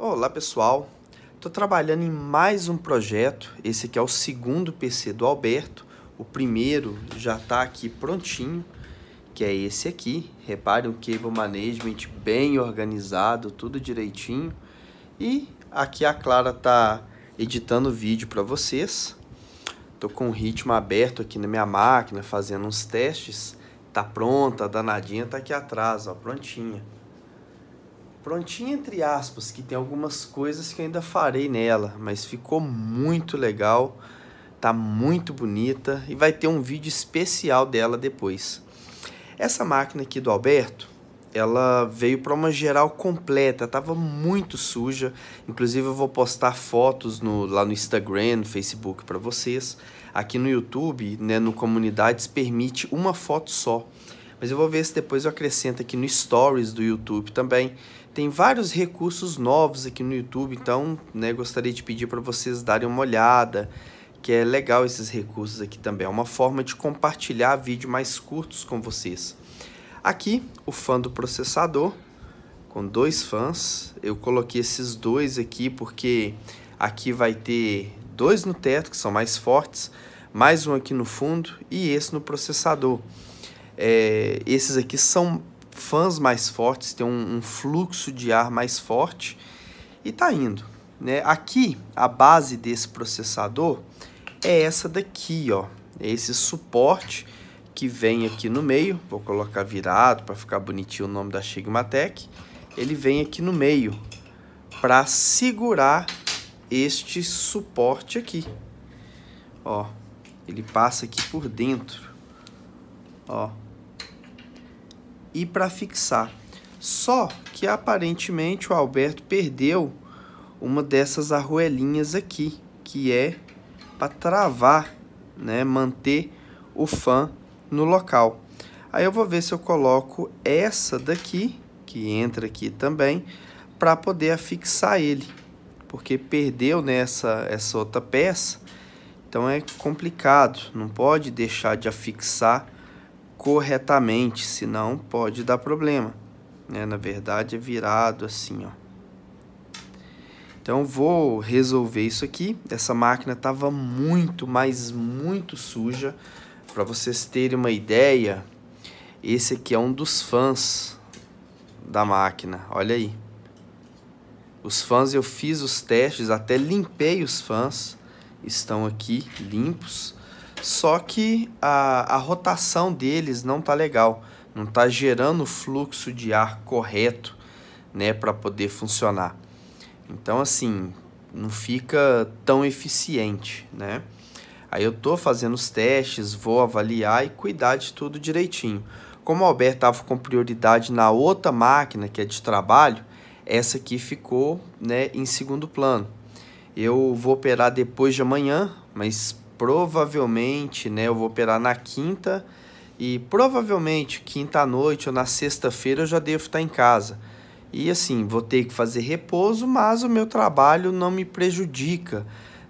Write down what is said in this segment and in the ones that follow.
Olá pessoal, estou trabalhando em mais um projeto, esse aqui é o segundo PC do Alberto, o primeiro já está aqui prontinho, que é esse aqui, repare o cable management bem organizado, tudo direitinho, e aqui a Clara está editando vídeo para vocês, estou com o ritmo aberto aqui na minha máquina, fazendo uns testes, tá pronta, danadinha, tá aqui atrás, ó, prontinha. Prontinha entre aspas, que tem algumas coisas que ainda farei nela, mas ficou muito legal, tá muito bonita e vai ter um vídeo especial dela depois. Essa máquina aqui do Alberto, ela veio para uma geral completa, tava muito suja. Inclusive eu vou postar fotos no, lá no Instagram, no Facebook para vocês. Aqui no YouTube, né, no Comunidades permite uma foto só mas eu vou ver se depois eu acrescento aqui no Stories do YouTube também. Tem vários recursos novos aqui no YouTube, então né, gostaria de pedir para vocês darem uma olhada, que é legal esses recursos aqui também. É uma forma de compartilhar vídeos mais curtos com vocês. Aqui, o fã do processador, com dois fãs. Eu coloquei esses dois aqui porque aqui vai ter dois no teto, que são mais fortes, mais um aqui no fundo e esse no processador. É, esses aqui são fãs mais fortes, tem um, um, fluxo de ar mais forte e tá indo. Né? Aqui, a base desse processador é essa daqui, ó. É esse suporte que vem aqui no meio, vou colocar virado para ficar bonitinho o nome da Sigmatec. Ele vem aqui no meio para segurar este suporte aqui. Ó, ele passa aqui por dentro. Ó, e para fixar. Só que aparentemente o Alberto perdeu uma dessas arruelinhas aqui, que é para travar, né, manter o fã no local. Aí eu vou ver se eu coloco essa daqui, que entra aqui também, para poder afixar ele, porque perdeu nessa né, essa outra peça, então é complicado, não pode deixar de afixar corretamente, senão pode dar problema. Né? Na verdade, é virado assim, ó. Então, vou resolver isso aqui. Essa máquina estava muito, mas muito suja. Para vocês terem uma ideia, esse aqui é um dos fãs da máquina. Olha aí. Os fãs, eu fiz os testes, até limpei os fãs. Estão aqui limpos. Só que a, a rotação deles não tá legal, não tá gerando o fluxo de ar correto, né, para poder funcionar. Então assim, não fica tão eficiente, né? Aí eu tô fazendo os testes, vou avaliar e cuidar de tudo direitinho. Como o Alberto estava com prioridade na outra máquina, que é de trabalho, essa aqui ficou né, em segundo plano. Eu vou operar depois de amanhã, mas provavelmente, né, eu vou operar na quinta e provavelmente quinta à noite ou na sexta-feira eu já devo estar em casa. E assim, vou ter que fazer repouso, mas o meu trabalho não me prejudica,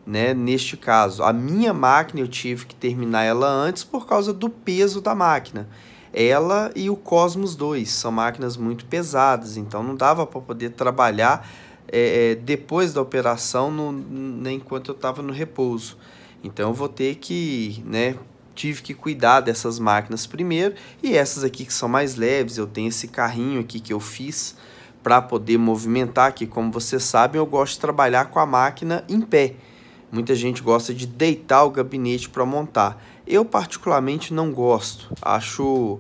né? Neste caso, a minha máquina eu tive que terminar ela antes por causa do peso da máquina. Ela e o Cosmos 2 são máquinas muito pesadas, então não dava para poder trabalhar é, depois da operação, no, enquanto eu estava no repouso. Então eu vou ter que, né, tive que cuidar dessas máquinas primeiro e essas aqui que são mais leves, eu tenho esse carrinho aqui que eu fiz para poder movimentar, que como vocês sabem, eu gosto de trabalhar com a máquina em pé. Muita gente gosta de deitar o gabinete para montar. Eu particularmente não gosto. Acho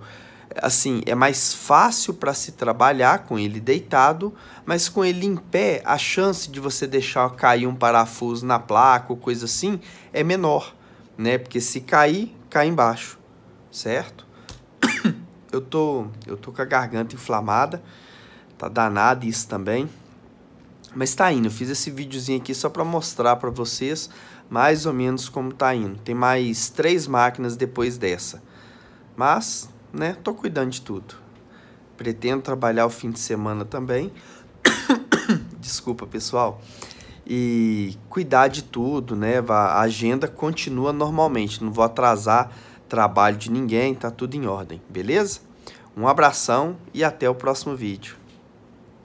assim, é mais fácil para se trabalhar com ele deitado, mas com ele em pé, a chance de você deixar cair um parafuso na placa ou coisa assim é menor, né? Porque se cair, cai embaixo, certo? Eu tô, eu tô com a garganta inflamada, tá danado isso também. Mas tá indo, eu fiz esse videozinho aqui só para mostrar para vocês mais ou menos como tá indo. Tem mais três máquinas depois dessa. Mas né? Tô cuidando de tudo. Pretendo trabalhar o fim de semana também. Desculpa, pessoal. E cuidar de tudo, né? A agenda continua normalmente. Não vou atrasar trabalho de ninguém, tá tudo em ordem, beleza? Um abração e até o próximo vídeo.